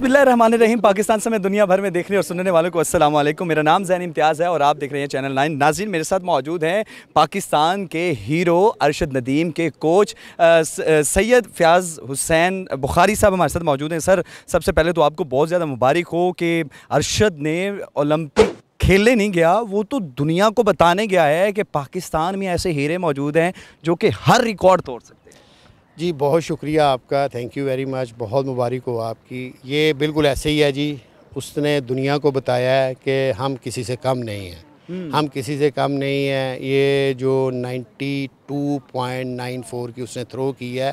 बिस्मिल्लाहमान रहीम पाकिस्तान समय दुनिया भर में देखने और सुनने वालों को असल मेरा नाम जैन इम्तियाज़ है और आप देख रहे हैं चैनल नाइन नाजिन मेरे साथ मौजूद हैं पाकिस्तान के हीरो अरशद नदीम के कोच सैयद फ़याज़ हुसैन बुखारी साहब हमारे साथ मौजूद हैं सर सबसे पहले तो आपको बहुत ज़्यादा मुबारक हो कि अरशद ने ओलंपिक खेलने नहीं गया वो तो दुनिया को बताने गया है कि पाकिस्तान में ऐसे हीरे मौजूद हैं जो कि हर रिकॉर्ड तोड़ सकते हैं जी बहुत शुक्रिया आपका थैंक यू वेरी मच बहुत मुबारक हो आपकी ये बिल्कुल ऐसे ही है जी उसने दुनिया को बताया है कि हम किसी से कम नहीं हैं हम्म। हम किसी से कम नहीं हैं ये जो 92.94 की उसने थ्रो की है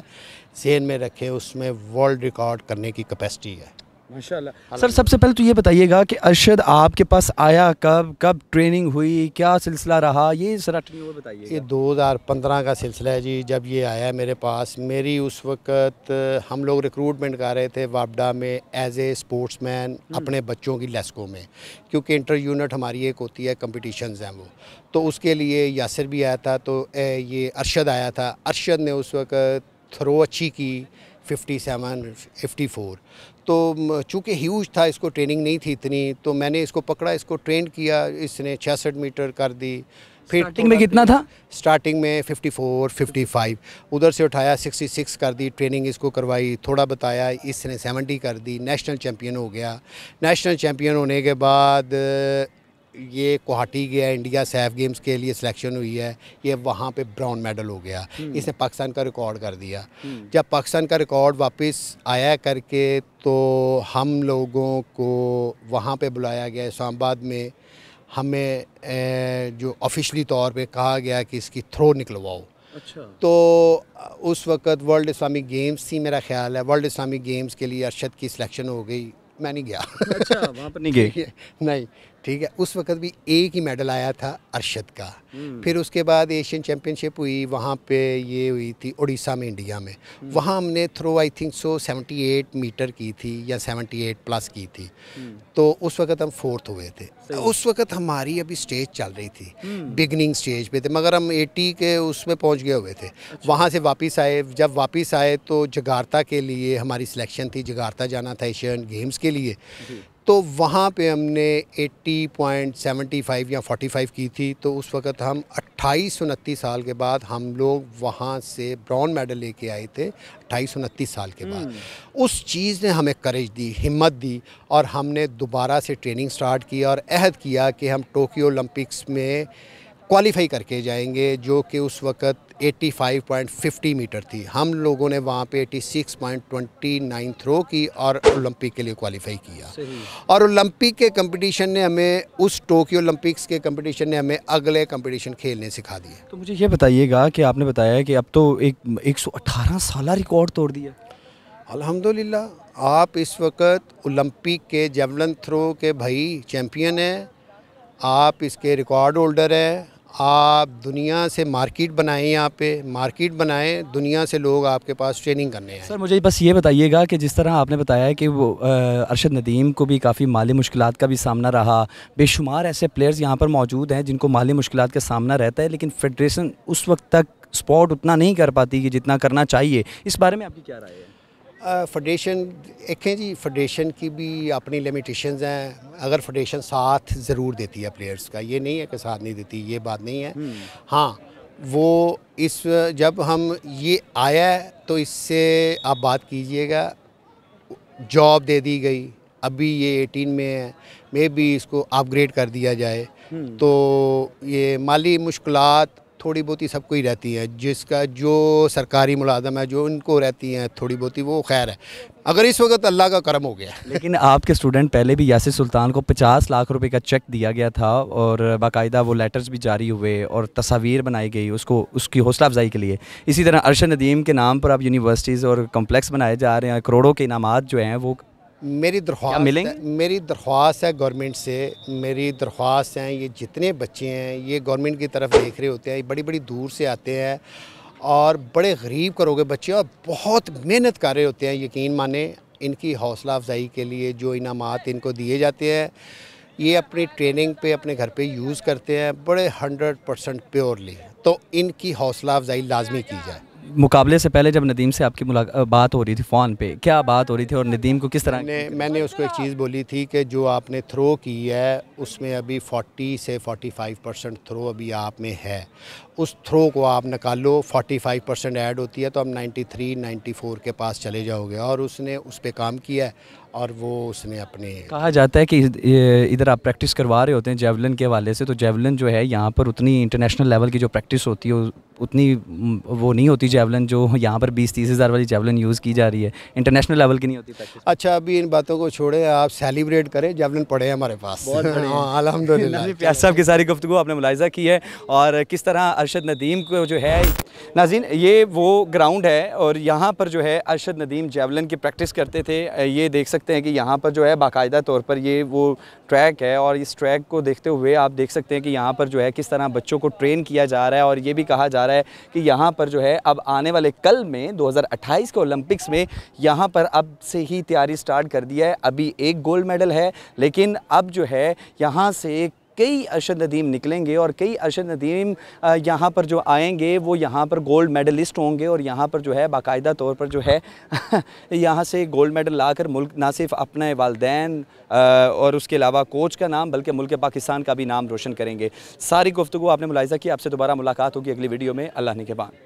सेन में रखे उसमें वर्ल्ड रिकॉर्ड करने की कैपेसिटी है माशाल्लाह सर सबसे पहले तो ये बताइएगा कि अरशद आपके पास आया कब कब ट्रेनिंग हुई क्या सिलसिला रहा ये सर बताइए ये 2015 का सिलसिला है जी जब ये आया मेरे पास मेरी उस वक्त हम लोग रिक्रूटमेंट कर रहे थे वापडा में एज ए स्पोर्ट्स मैन अपने बच्चों की लेस्को में क्योंकि इंटर यूनिट हमारी एक होती है कम्पटिशन हैं वो तो उसके लिए यासर भी आया था तो ये अरशद आया था अरशद ने उस वक्त थ्रो अच्छी की फिफ्टी सेवन फिफ्टी फोर तो चूँकि ह्यूज था इसको ट्रेनिंग नहीं थी इतनी तो मैंने इसको पकड़ा इसको ट्रेन किया इसने छियासठ मीटर कर दी फिर स्टार्टिंग में कितना था स्टार्टिंग में 54, 55 उधर से उठाया 66 कर दी ट्रेनिंग इसको करवाई थोड़ा बताया इसने 70 कर दी नेशनल चैम्पियन हो गया नेशनल चैम्पियन होने के बाद ये कुहाटी गया इंडिया सैफ गेम्स के लिए सिलेक्शन हुई है ये वहाँ पे ब्राउन मेडल हो गया हम्म। इसने पाकिस्तान का रिकॉर्ड कर दिया हम्म। जब पाकिस्तान का रिकॉर्ड वापस आया करके तो हम लोगों को वहाँ पे बुलाया गया इस्लामाबाद में हमें जो ऑफिशली तौर पे कहा गया कि इसकी थ्रो निकलवाओ अच्छा तो उस वक़्त वर्ल्ड इस्लामिक गेम्स थी मेरा ख्याल है वर्ल्ड इस्लामिक गेम्स के लिए अरशद की सिलेक्शन हो गई मैं नहीं गया अच्छा वहाँ पर नहीं गए नहीं ठीक है उस वक्त भी एक ही मेडल आया था अरशद का हम्म। फिर उसके बाद एशियन चैम्पियनशिप हुई वहाँ पे ये हुई थी उड़ीसा में इंडिया में हम्म। वहाँ हमने throw I think so seventy eight metre की थी या एट प्लस की थी हम्म। तो उस वक्त हम फोर्थ हुए थे उस वक्त हमारी अभी स्टेज चल रही थी बिगनिंग स्टेज पे थे मगर हम एटी के उसमें पहुँच गए हुए थे अच्छा। वहाँ से वापस आए जब वापस आए तो जगारता के लिए हमारी सिलेक्शन थी जगारता जाना था एशियन गेम्स के लिए तो वहाँ पे हमने 80.75 या 45 की थी तो उस वक़्त हम अट्ठाईस उनतीस साल के बाद हम लोग वहाँ से ब्राउन मेडल लेके आए थे अट्ठाईस उनतीस साल के बाद हम्म। उस चीज़ ने हमें करेज दी हिम्मत दी और हमने दोबारा से ट्रेनिंग स्टार्ट की और अहद किया कि हम टोक्यो ओलंपिक्स में क्वालिफाई करके जाएंगे जो कि उस वक्त 85.50 मीटर थी हम लोगों ने वहाँ पे 86.29 थ्रो की और ओलंपिक के लिए क्वालिफाई किया और ओलंपिक के कंपटीशन ने हमें उस टोक्यो ओलंपिक्स के कंपटीशन ने हमें अगले कंपटीशन खेलने सिखा दिए तो मुझे ये बताइएगा कि आपने बताया कि अब तो एक 118 साल रिकॉर्ड तोड़ दिया अलहमदिल्ला आप इस वक्त ओलंपिक के जेवलन थ्रो के भाई चैम्पियन हैं आप इसके रिकॉर्ड होल्डर हैं आप दुनिया से मार्केट बनाएं यहाँ पे मार्केट बनाएं दुनिया से लोग आपके पास ट्रेनिंग करने हैं सर मुझे बस ये बताइएगा कि जिस तरह आपने बताया है कि वो अरशद नदीम को भी काफ़ी माली मुश्किल का भी सामना रहा बेशुमार ऐसे प्लेयर्स यहाँ पर मौजूद हैं जिनको माली मुश्किल का सामना रहता है लेकिन फेडरेशन उस वक्त तक स्पॉट उतना नहीं कर पाती कि जितना करना चाहिए इस बारे में आपकी क्या राय है फेडरेशन देखें जी फेडरेशन की भी अपनी लिमिटेशंस हैं अगर फेडरेशन साथ ज़रूर देती है प्लेयर्स का ये नहीं है कि साथ नहीं देती ये बात नहीं है हम्म। हाँ वो इस जब हम ये आया तो इससे आप बात कीजिएगा जॉब दे दी गई अभी ये 18 में है मे भी इसको अपग्रेड कर दिया जाए हम्म। तो ये माली मुश्किलात थोड़ी बहुत ही सबको ही रहती है जिसका जो सरकारी मुलाजम है जो उनको रहती हैं थोड़ी बहुत ही वो खैर है अगर इस वक्त अल्लाह का करम हो गया लेकिन आपके स्टूडेंट पहले भी यासिर सुल्तान को 50 लाख रुपए का चेक दिया गया था और बाकायदा वो लेटर्स भी जारी हुए और तस्वीर बनाई गई उसको उसकी हौसला अफजाई के लिए इसी तरह अरशद नदीम के नाम पर आप यूनिवर्सिटीज़ और कम्प्लेक्स बनाए जा रहे हैं करोड़ों के इनाम जो हैं वो मेरी दरख्वास्त मिलेंगे मेरी दरख्वास्त है गवर्नमेंट से मेरी दरख्वास्त है ये जितने बच्चे हैं ये गवर्नमेंट की तरफ देख रहे होते हैं ये बड़ी बड़ी दूर से आते हैं और बड़े गरीब करोगे बच्चे और बहुत मेहनत कर रहे होते हैं यकीन माने इनकी हौसला अफजाई के लिए जो इनाम इनको दिए जाते हैं ये अपनी ट्रेनिंग पे अपने घर पे यूज़ करते हैं बड़े हंड्रेड परसेंट प्योरली तो इनकी हौसला अफजाई लाजमी की जाए मुकाबले से पहले जब नदीम से आपकी बात हो रही थी फ़ोन पे क्या बात हो रही थी और नदीम को किस तरह मैंने, मैंने उसको एक चीज़ बोली थी कि जो आपने थ्रो की है उसमें अभी 40 से 45 परसेंट थ्रो अभी आप में है उस थ्रो को आप निकालो 45 परसेंट ऐड होती है तो आप 93, 94 के पास चले जाओगे और उसने उस पर काम किया है और वो उसने अपने कहा जाता है कि इधर आप प्रैक्टिस करवा रहे होते हैं जेवलिन के हवाले से तो जेवलिन जो है यहाँ पर उतनी इंटरनेशनल लेवल की जो प्रैक्टिस होती है उतनी वो नहीं होती जेवलिन जो यहाँ पर बीस तीस हज़ार वाली जेवलिन यूज़ की जा रही है इंटरनेशनल लेवल की नहीं होती प्रैक्टिस अच्छा अभी इन बातों को छोड़े आप सेलिब्रेट करें जेवलिन पड़े हमारे पास हाँ, अलहमद साहब की सारी गुफ्तु आपने मुलायजा की है और किस तरह अरशद नदीम को जो है नाजिन ये वो ग्राउंड है और यहाँ पर जो है अरशद नदीम जेवलिन की प्रैक्टिस करते थे ये देख सकते देखते हैं कि यहाँ पर जो है बाकायदा तौर पर ये वो ट्रैक है और इस ट्रैक को देखते हुए आप देख सकते हैं कि यहाँ पर जो है किस तरह बच्चों को ट्रेन किया जा रहा है और ये भी कहा जा रहा है कि यहाँ पर जो है अब आने वाले कल में 2028 के ओलंपिक्स में यहाँ पर अब से ही तैयारी स्टार्ट कर दी है अभी एक गोल्ड मेडल है लेकिन अब जो है यहाँ से कई अरशद नदीम निकलेंगे और कई अरशद नदीम यहाँ पर जो आएंगे वो यहाँ पर गोल्ड मेडलिस्ट होंगे और यहाँ पर जो है बाकायदा तौर पर जो है यहाँ से गोल्ड मेडल लाकर मुल्क ना सिर्फ अपने वालदेन और उसके अलावा कोच का नाम बल्कि मुल्क पाकिस्तान का भी नाम रोशन करेंगे सारी गुफ्तु आपने मुलायजा किया आपसे दोबारा मुलाकात होगी अगली वीडियो में अल्लाह ने के बाद